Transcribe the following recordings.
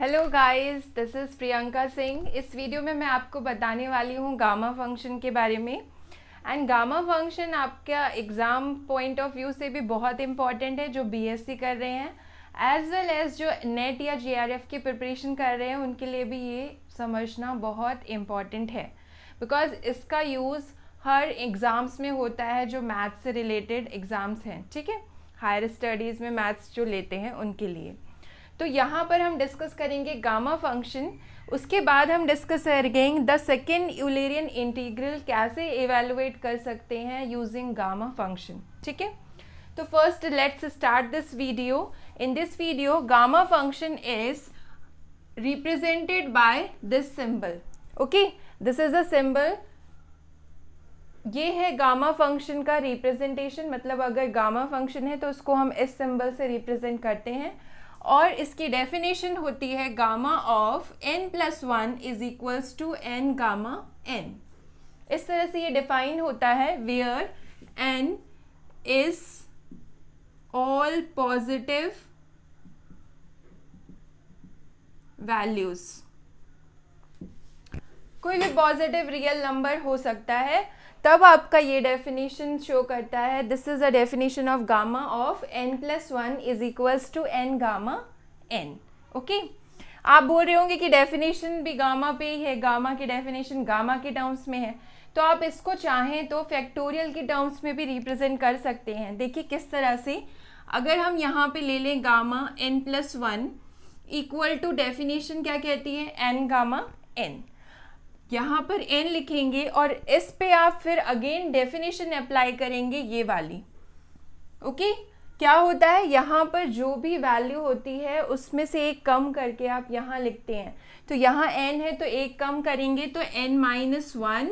Hello guys this is Priyanka Singh इस video में मैं आपको बताने वाली हूँ गामा फंक्शन के बारे में एंड गामा फंक्शन आपका एग्ज़ाम पॉइंट ऑफ व्यू से भी बहुत इम्पॉर्टेंट है जो बीएससी कर रहे हैं एज वेल एज जो नेट या एफ की प्रिपरेशन कर रहे हैं उनके लिए भी ये समझना बहुत इम्पॉर्टेंट है बिकॉज इसका यूज़ हर एग्ज़ाम्स में होता है जो मैथ्स से रिलेटेड एग्ज़ाम्स हैं ठीक है हायर स्टडीज़ में मैथ्स जो लेते हैं उनके लिए तो यहाँ पर हम डिस्कस करेंगे गामा फंक्शन उसके बाद हम डिस्कस करेंगे द सेकेंड यूलेरियन इंटीग्रल कैसे इवेलुएट कर सकते हैं यूजिंग गामा फंक्शन ठीक है तो first let's start this video in this video gamma function is represented by this symbol okay this is a symbol ये है गामा फंक्शन का रिप्रेजेंटेशन मतलब अगर गामा फंक्शन है तो उसको हम इस सिंबल से रिप्रेजेंट करते हैं और इसकी डेफिनेशन होती है gamma of n plus one is equals to n gamma n इस तरह से ये डिफाइन होता है where n is all positive values कोई भी पॉजिटिव रियल नंबर हो सकता है तब आपका ये डेफिनेशन शो करता है this is a definition of gamma of n plus one is equals to n gamma n okay आप बोल रहे होंगे कि डेफिनेशन भी गामा पे ही है गामा की डेफिनेशन गामा के टर्म्स में है तो आप इसको चाहें तो फैक्टोरियल के टर्म्स में भी रिप्रेजेंट कर सकते हैं देखिए किस तरह से अगर हम यहाँ पे ले लें gamma n plus one equal to definition क्या कहती है एन गामा एन यहाँ पर एन लिखेंगे और इस पे आप फिर अगेन डेफिनेशन अप्लाई करेंगे ये वाली ओके क्या होता है यहाँ पर जो भी वैल्यू होती है उसमें से एक कम करके आप यहाँ लिखते हैं तो यहाँ एन है तो एक कम करेंगे तो n minus one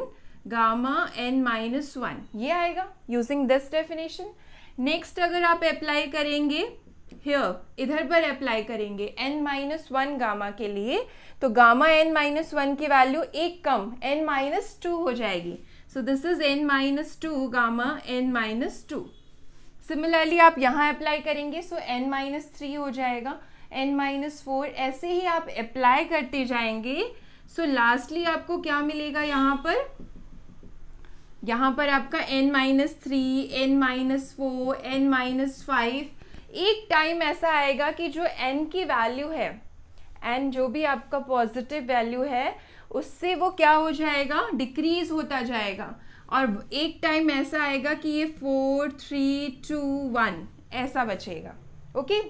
gamma n minus one ये आएगा यूजिंग दिस डेफिनेशन नेक्स्ट अगर आप अप्लाई करेंगे हियर इधर पर अप्लाई करेंगे एन माइनस वन गामा के लिए तो गामा एन माइनस वन की वैल्यू एक कम एन माइनस टू हो जाएगी so this is n minus two gamma n minus two similarly आप यहाँ अप्लाई करेंगे सो एन माइनस थ्री हो जाएगा एन माइनस फोर ऐसे ही आप अप्लाई करते जाएंगे सो so, लास्टली आपको क्या मिलेगा यहाँ पर यहाँ पर आपका n minus three n minus four n minus five एक टाइम ऐसा आएगा कि जो एन की वैल्यू है एन जो भी आपका पॉजिटिव वैल्यू है उससे वो क्या हो जाएगा डिक्रीज होता जाएगा और एक टाइम ऐसा आएगा कि ये फोर थ्री टू वन ऐसा बचेगा ओके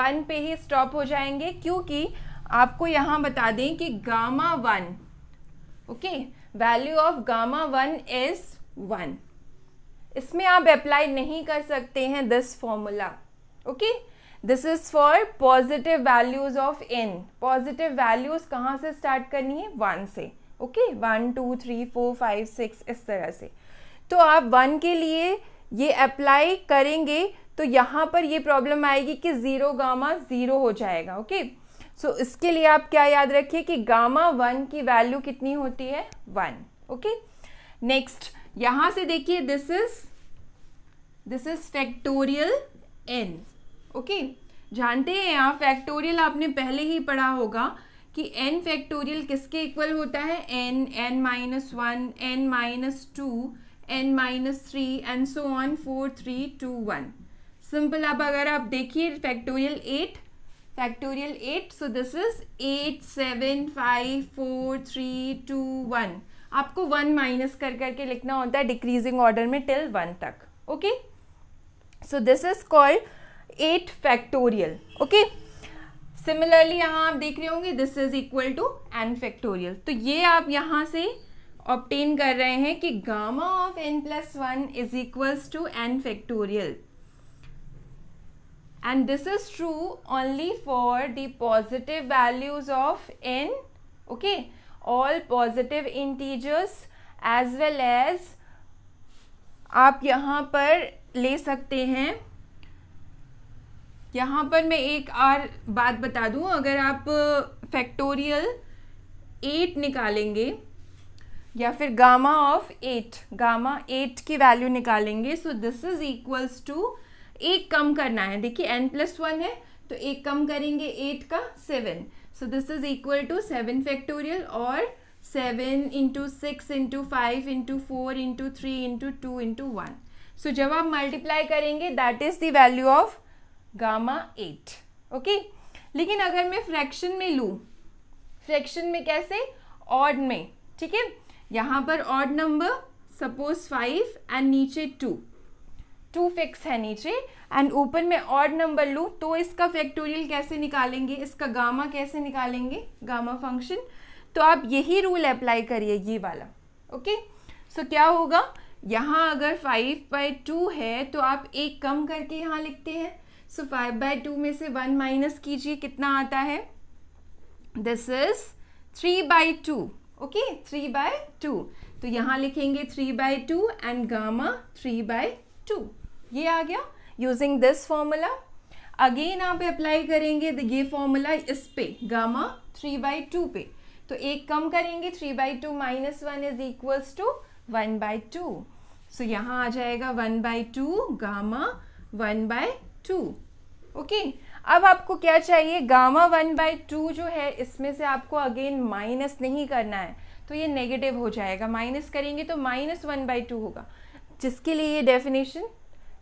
वन पे ही स्टॉप हो जाएंगे क्योंकि आपको यहाँ बता दें कि gamma one okay value of gamma one is one इसमें आप अप्लाई नहीं कर सकते हैं this formula okay this is for positive values of n positive values कहाँ से स्टार्ट करनी है वन से okay one two three four five six इस तरह से तो आप वन के लिए ये अप्लाई करेंगे तो यहाँ पर ये प्रॉब्लम आएगी कि ज़ीरो गामा ज़ीरो हो जाएगा ओके सो so, इसके लिए आप क्या याद रखिए कि गामा वन की वैल्यू कितनी होती है वन ओके नेक्स्ट यहाँ से देखिए this is this is factorial n okay जानते हैं आप फैक्टोरियल आपने पहले ही पढ़ा होगा कि एन फैक्टोरियल किसके इक्वल होता है n n minus one n minus two n minus three and so on four three two one simple अब अगर आप देखिए factorial eight factorial eight so this is eight seven five four three two one आपको one minus कर करके लिखना होता है डिक्रीजिंग ऑर्डर में टिल वन तक okay okay? So this is called eight factorial okay similarly यहाँ आप देख रहे होंगे this is equal to n factorial तो ये आप यहाँ से ऑप्टेन कर रहे हैं कि gamma of n plus one is equals to n factorial and this is true only for the positive values of n okay all positive integers as well as आप यहाँ पर ले सकते हैं यहाँ पर मैं एक और बात बता दूँ अगर आप फैक्टोरियल एट निकालेंगे या फिर gamma of eight gamma eight की वैल्यू निकालेंगे so this is equals to एक कम करना है देखिए एन प्लस वन है तो एक कम करेंगे एट का seven so this is equal to seven factorial और seven into six into five into four into three into two into one so so, जब आप मल्टीप्लाई करेंगे that is the value of gamma eight okay लेकिन अगर मैं fraction में लूँ fraction में कैसे ऑड में ठीक है यहाँ पर odd number suppose five and नीचे टू टू फिक्स है नीचे एंड ऊपर में ऑड नंबर लूँ तो इसका फैक्टोरियल कैसे निकालेंगे इसका गामा कैसे निकालेंगे गामा फंक्शन तो आप यही रूल अप्लाई करिए ये वाला ओके okay? सो so, क्या होगा यहाँ अगर फाइव बाई टू है तो आप एक कम करके यहाँ लिखते हैं सो फाइव बाई टू में से वन माइनस कीजिए कितना आता है this is three by two okay three by two तो यहाँ लिखेंगे three by two and gamma three by two ये आ गया यूजिंग दिस फॉर्मूला अगेन आप अप्लाई करेंगे ये फॉर्मूला इस पे गामा थ्री बाई टू पे तो एक कम करेंगे three by two minus one is equals to one by two so यहाँ आ जाएगा one by two gamma one by two okay अब आपको क्या चाहिए गामा वन बाई टू जो है इसमें से आपको अगेन माइनस नहीं करना है तो ये नेगेटिव हो जाएगा माइनस करेंगे तो माइनस वन बाई टू होगा जिसके लिए ये डेफिनेशन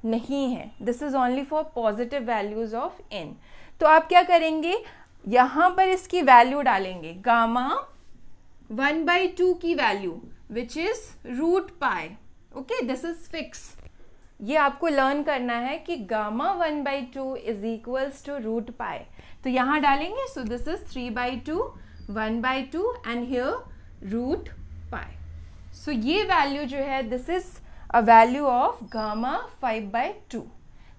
नहीं है this is only for positive values of n तो आप क्या करेंगे यहां पर इसकी वैल्यू डालेंगे गामा वन बाई टू की value which is root pi okay this is fix ये आपको लर्न करना है कि gamma one by two is equals to root pi तो यहाँ डालेंगे so this is three by two one by two and here root pi so ये value जो है this is a value of gamma five by two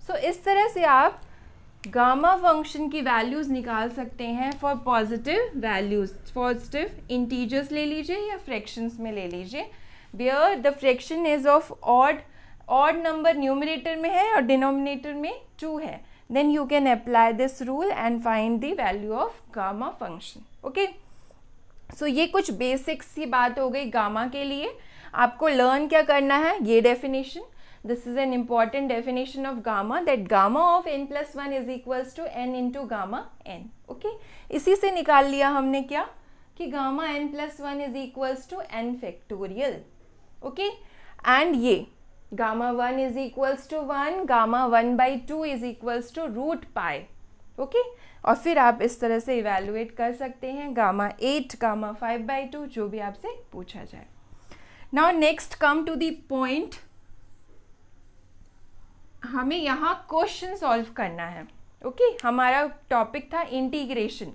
so इस तरह से आप गामा फंक्शन की वैल्यूज़ निकाल सकते हैं for positive values positive integers ले लीजिए या फ्रैक्शंस में ले लीजिए where the fraction is of odd odd number numerator में है और डिनोमिनेटर में टू है then you can apply this rule and find the value of gamma function okay so ये कुछ बेसिक्स की बात हो गई गामा के लिए आपको लर्न क्या करना है ये definition this is an important definition of gamma that gamma of n plus one is equals to n into gamma n okay इसी से निकाल लिया हमने क्या कि gamma n plus one is equals to n factorial okay and ये gamma one is equals to one gamma one by two is equals to root pi okay और फिर आप इस तरह से इवेलुएट कर सकते हैं gamma eight gamma five by two जो भी आपसे पूछा जाए now next come to the point हमें यहाँ क्वेश्चन सॉल्व करना है ओके okay? हमारा टॉपिक था इंटीग्रेशन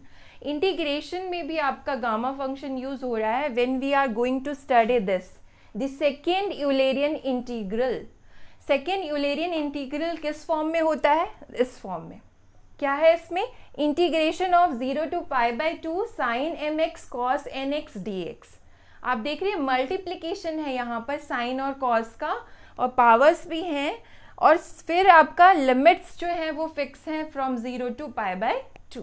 इंटीग्रेशन में भी आपका गामा फंक्शन यूज हो रहा है when we are going to study this the second Eulerian integral second Eulerian integral किस फॉर्म में होता है इस फॉर्म में क्या है इसमें integration of zero to pi by two sine m x cos n x d x आप देख रहे हैं मल्टीप्लीकेशन है यहाँ पर साइन और कॉस का और पावर्स भी हैं और फिर आपका लिमिट्स जो है वो फिक्स हैं from zero to pi by two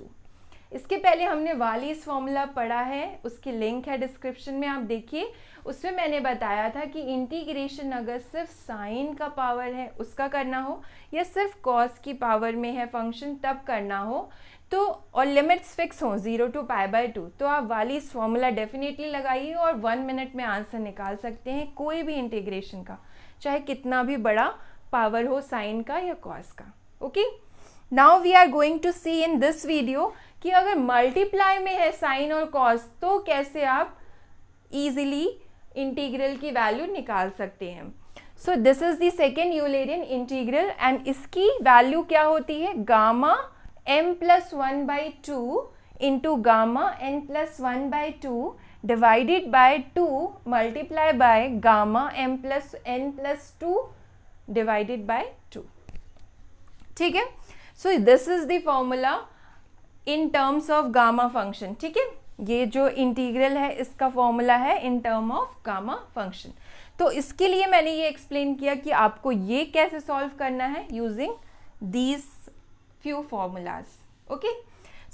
इसके पहले हमने वालीस फॉर्मूला पढ़ा है उसकी लिंक है डिस्क्रिप्शन में आप देखिए उसमें मैंने बताया था कि इंटीग्रेशन अगर सिर्फ साइन का पावर है उसका करना हो या सिर्फ कॉस की पावर में है फंक्शन तब करना हो तो और लिमिट्स फिक्स हों zero to pi by two तो आप वालीस फॉर्मूला डेफिनेटली लगाइए और वन मिनट में आंसर निकाल सकते हैं कोई भी इंटीग्रेशन का चाहे कितना भी बड़ा पावर हो साइन का या कॉस का okay now we are going to see in this video कि अगर मल्टीप्लाई में है साइन और कॉस तो कैसे आप इजीली इंटीग्रल की वैल्यू निकाल सकते हैं so this is the second Eulerian integral and इसकी वैल्यू क्या होती है gamma m plus one by two into gamma n plus one by two divided by two multiply by gamma m plus n plus two divided by 2 ठीक है so this is the formula in terms of gamma function ठीक है ये जो integral है इसका formula है in term of gamma function तो इसके लिए मैंने ये एक्सप्लेन किया कि आपको ये कैसे सॉल्व करना है using these few formulas okay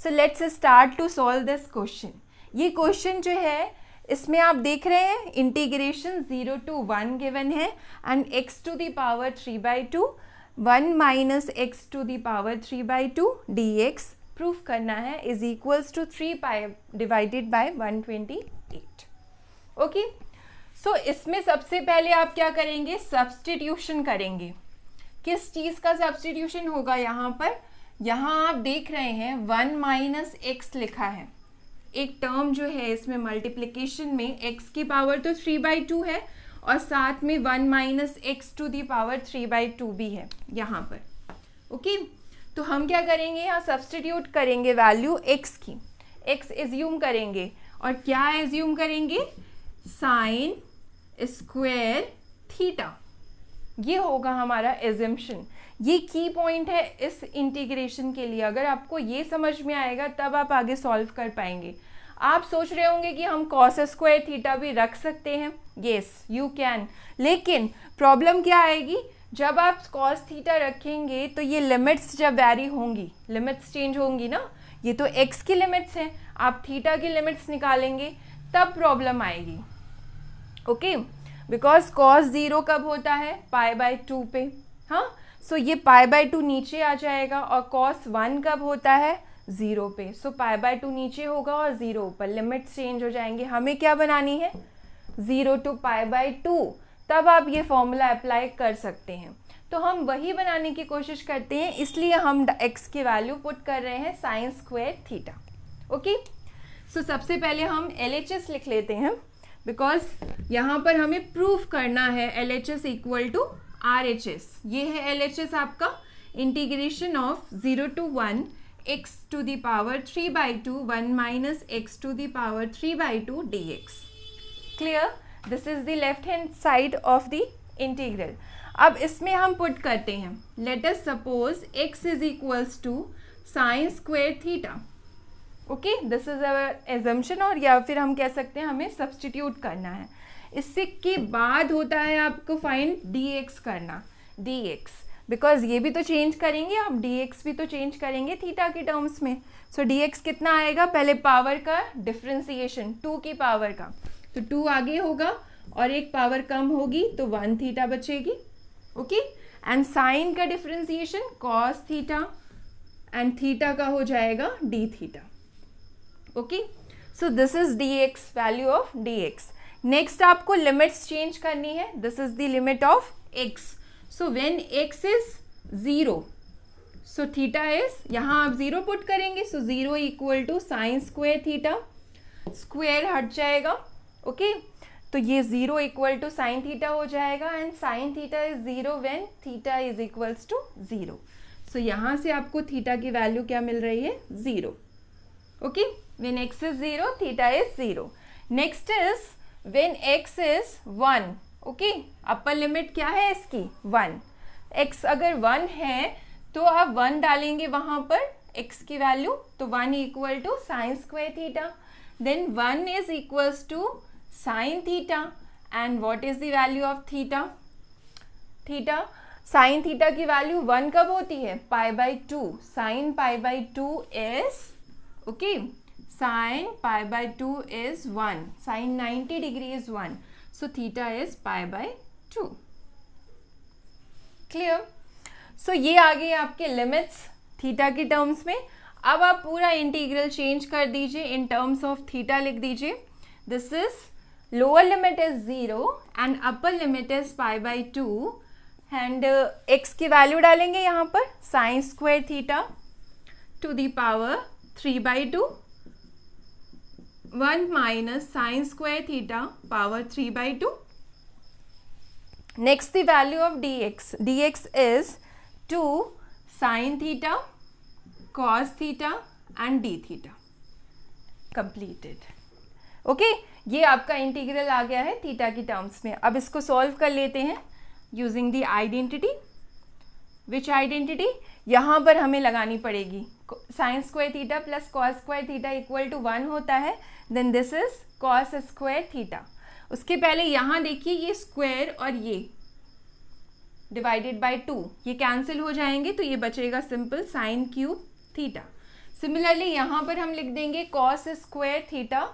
so let's start to solve this question ये क्वेश्चन जो है इसमें आप देख रहे हैं integration zero to one given है and x to the power three by two one minus x to the power three by two d x proof करना है is equals to three pi divided by one twenty eight okay so इसमें सबसे पहले आप क्या करेंगे substitution करेंगे किस चीज़ का सब्सटीट्यूशन होगा यहाँ पर यहाँ आप देख रहे हैं वन माइनस एक्स लिखा है एक टर्म जो है इसमें मल्टीप्लीकेशन में एक्स की पावर तो थ्री बाई टू है और साथ में one minus x to the power three by two भी है यहाँ पर ओके तो हम क्या करेंगे यहाँ सब्सटीट्यूट करेंगे वैल्यू एक्स की एक्स एज्यूम करेंगे और क्या एज्यूम करेंगे साइन स्क्वेयर थीटा ये होगा हमारा एजम्पन ये की पॉइंट है इस इंटीग्रेशन के लिए अगर आपको ये समझ में आएगा तब आप आगे सॉल्व कर पाएंगे आप सोच रहे होंगे कि हम कॉस स्क्वायर थीटा भी रख सकते हैं येस यू कैन लेकिन प्रॉब्लम क्या आएगी जब आप कॉस थीटा रखेंगे तो ये लिमिट्स जब वैरी होंगी लिमिट्स चेंज होंगी ना ये तो एक्स की लिमिट्स हैं आप थीटा की लिमिट्स निकालेंगे तब प्रॉब्लम आएगी ओके बिकॉज कॉस ज़ीरो कब होता है पाए बाय टू पे हाँ सो ये पाए बाय टू नीचे आ जाएगा और कॉस वन कब होता है ज़ीरो पे सो पाए बाय टू नीचे होगा और ज़ीरो ऊपर लिमिट्स चेंज हो जाएंगे हमें क्या बनानी है zero to pi by two तब आप ये फॉर्मूला अप्लाई कर सकते हैं तो हम वही बनाने की कोशिश करते हैं इसलिए हम एक्स की वैल्यू पुट कर रहे हैं sine square theta okay so सबसे पहले हम एल लिख लेते हैं बिकॉज यहाँ पर हमें प्रूफ करना है L H S equal to R H S ये है एल एच एस आपका integration of zero to one x to the power three by two one minus x to the power three by two d x clear this is the left hand side of the integral अब इसमें हम put करते हैं let us suppose x is equals to sine square theta okay this is our assumption और या फिर हम कह सकते हैं हमें सब्सटीट्यूट करना है इससे के बाद होता है आपको फाइंड डी एक्स करना डी एक्स बिकॉज ये भी तो चेंज करेंगे आप डी एक्स भी तो चेंज करेंगे थीटा के टर्म्स में सो डी एक्स कितना आएगा पहले पावर का डिफ्रेंसीशन टू की पावर का तो टू आगे होगा और एक पावर कम होगी तो वन थीटा बचेगी ओके एंड साइन का differentiation cos theta and theta का हो जाएगा d theta okay so this is d x value of d x next आपको लिमिट्स चेंज करनी है this is the limit of x so when x is zero so theta is यहाँ आप zero put करेंगे so zero equal to sine square theta square हट जाएगा okay okay? तो ये zero equal to sine theta हो जाएगा and sine theta is zero when theta is equals to zero so यहाँ से आपको थीटा की वैल्यू क्या मिल रही है zero okay when x is zero theta is zero next is when x is one okay upper limit क्या है इसकी वन एक्स अगर वन है तो आप वन डालेंगे वहाँ पर एक्स की वैल्यू तो one equal to sine square theta then one is equals to sine theta and what is the value of theta theta sine theta की वैल्यू वन कब होती है pi by two sine pi by two is okay sine pi by two is one sine ninety degree is one so theta is pi by two clear so ये आ गए आपके limits theta के terms में अब आप पूरा integral change कर दीजिए इन टर्म्स ऑफ थीटा लिख दीजिए this is lower limit is zero and upper limit is pi by two and x की वैल्यू डालेंगे यहाँ पर sine square theta to the power three by two one minus sine square theta power three by two next the value of d x d x is two sine theta cos theta and d theta completed okay ये आपका integral आ गया है theta की terms में अब इसको solve कर लेते हैं using the identity which identity यहाँ पर हमें लगानी पड़ेगी sine square theta plus cos square theta equal to one होता है then this is cos square theta उसके पहले यहाँ देखिए ये स्क्वायर और ये डिवाइडेड बाय टू ये कैंसिल हो जाएंगे तो ये बचेगा simple sine cube theta similarly यहाँ पर हम लिख देंगे कॉस स्क्वायर थीटा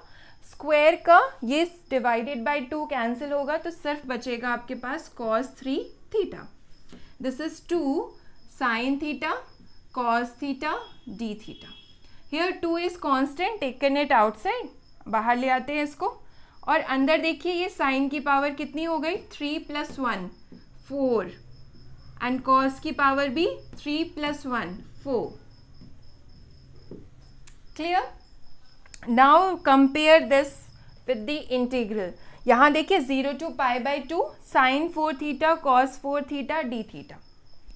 स्क्वायर का ये डिवाइडेड बाय टू कैंसिल होगा तो सिर्फ बचेगा आपके पास cos three theta this is two sine theta cos theta d theta. Here two is constant taken it outside. बाहर ले आते हैं इसको और अंदर देखिए ये साइन की पावर कितनी हो गई three plus one four and cos की पावर भी three plus one four clear now compare this with the integral यहां देखिए zero to pi by two sine four theta cos four theta d theta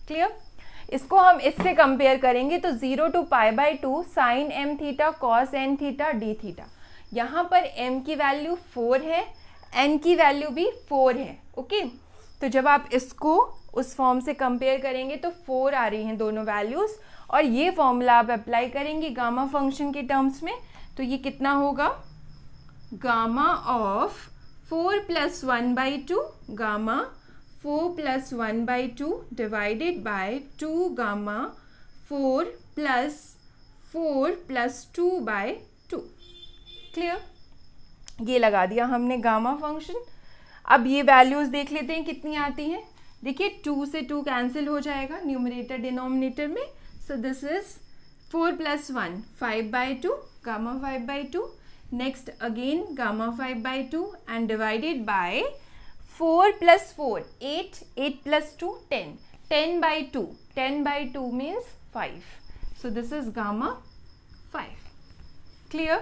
clear इसको हम इससे compare करेंगे तो zero to pi by two sine m theta cos n theta d theta यहाँ पर m की वैल्यू फोर है n की वैल्यू भी फोर है ओके तो जब आप इसको उस फॉर्म से कंपेयर करेंगे तो फोर आ रही हैं दोनों वैल्यूज़ और ये फॉर्मूला आप अप्लाई करेंगे गामा फंक्शन के टर्म्स में तो ये कितना होगा gamma of four plus one by two gamma four plus one by two divided by two gamma four plus four plus two by two clear ये लगा दिया हमने गामा फंक्शन अब ये वैल्यूज़ देख लेते हैं कितनी आती हैं देखिए टू से टू कैंसिल हो जाएगा न्यूमरेटर डिनोमिनेटर में so this is four plus one five by two gamma five by two next again gamma five by two and divided by four plus four eight eight plus two ten ten by two ten by two means five so this is gamma 5 clear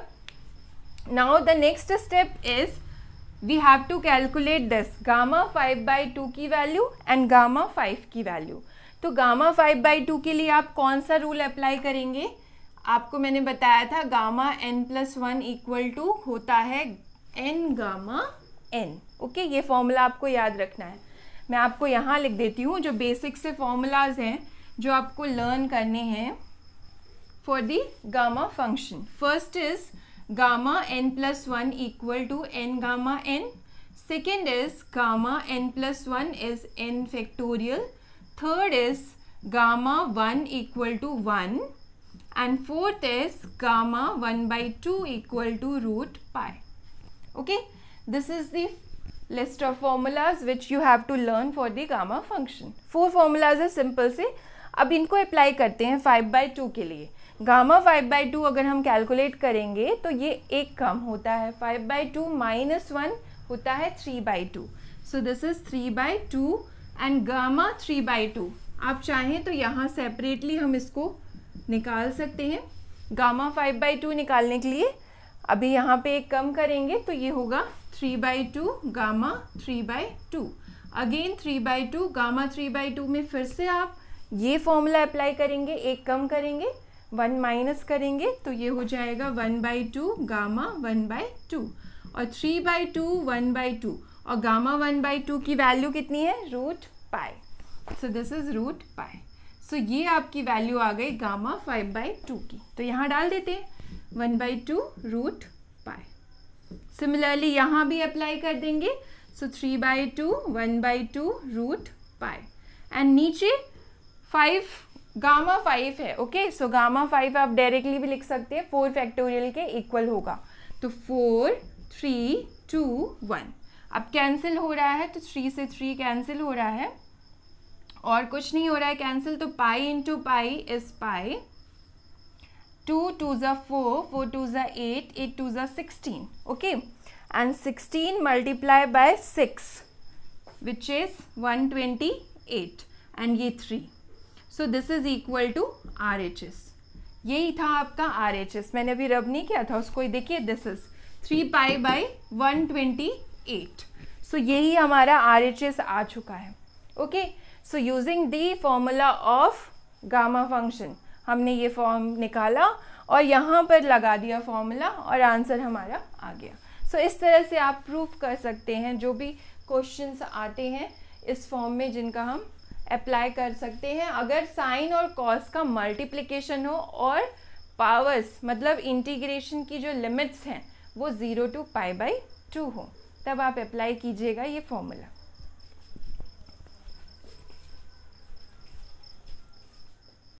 now the next step is we have to calculate this gamma 5 by 2 की value and gamma 5 की value तो gamma 5 by 2 के लिए आप कौन सा rule apply करेंगे आपको मैंने बताया था gamma n plus 1 equal to होता है n gamma n ओके ये फॉर्मूला आपको याद रखना है मैं आपको यहाँ लिख देती हूँ जो बेसिक से फॉर्मूलाज हैं जो आपको लर्न करने हैं for the gamma function first is gamma n plus one equal to n gamma n second is gamma n plus one is n factorial third is gamma one equal to one and fourth is gamma one by two equal to root pi okay this is the list of formulas which you have to learn for the gamma function four formulas है simple से अब इनको apply करते हैं five by to के लिए gamma five by to अगर हम कैलकुलेट करेंगे तो ये एक कम होता है five by two minus one होता है three by two so this is three by two and gamma three by two आप चाहें तो यहाँ सेपरेटली हम इसको निकाल सकते हैं गामा फाइव बाई टू निकालने के लिए अभी यहाँ पे एक कम करेंगे तो ये होगा three by two gamma three by two again three by two gamma three by two में फिर से आप ये फॉर्मूला अप्लाई करेंगे एक कम करेंगे वन माइनस करेंगे तो ये हो जाएगा one by two gamma one by two और three by two one by two और गामा वन बाई टू की वैल्यू कितनी है root pi so this is root pi so ये आपकी वैल्यू आ गई गामा फाइव बाई टू की तो यहाँ डाल देते हैं one by two root pi similarly यहाँ भी अप्लाई कर देंगे so three by two one by two root pi and नीचे फाइव गामा फाइव है ओके सो गामा फाइव आप डायरेक्टली भी लिख सकते हैं फोर फैक्टोरियल के इक्वल होगा तो फोर थ्री टू वन अब कैंसिल हो रहा है तो थ्री से थ्री कैंसिल हो रहा है और कुछ नहीं हो रहा है कैंसिल तो pi into pi is pi two two ज़ा फोर फोर टू ज़ा एट एट टू ज़ा sixteen okay and sixteen multiply by six which is one twenty eight and ये three so this is equal to R H S यही था आपका are H S मैंने अभी रब नहीं किया था उसको देखिए this is three pi by one twenty eight so यही हमारा आर एच एस आ चुका है okay so using the formula of gamma function हमने ये फॉर्म निकाला और यहाँ पर लगा दिया फॉर्मूला और आंसर हमारा आ गया सो so, इस तरह से आप प्रूफ कर सकते हैं जो भी क्वेश्चंस आते हैं इस फॉर्म में जिनका हम अप्लाई कर सकते हैं अगर साइन और कॉस का मल्टीप्लिकेशन हो और पावर्स मतलब इंटीग्रेशन की जो लिमिट्स हैं वो zero to pi by two हो तब आप अप्लाई कीजिएगा ये फॉर्मूला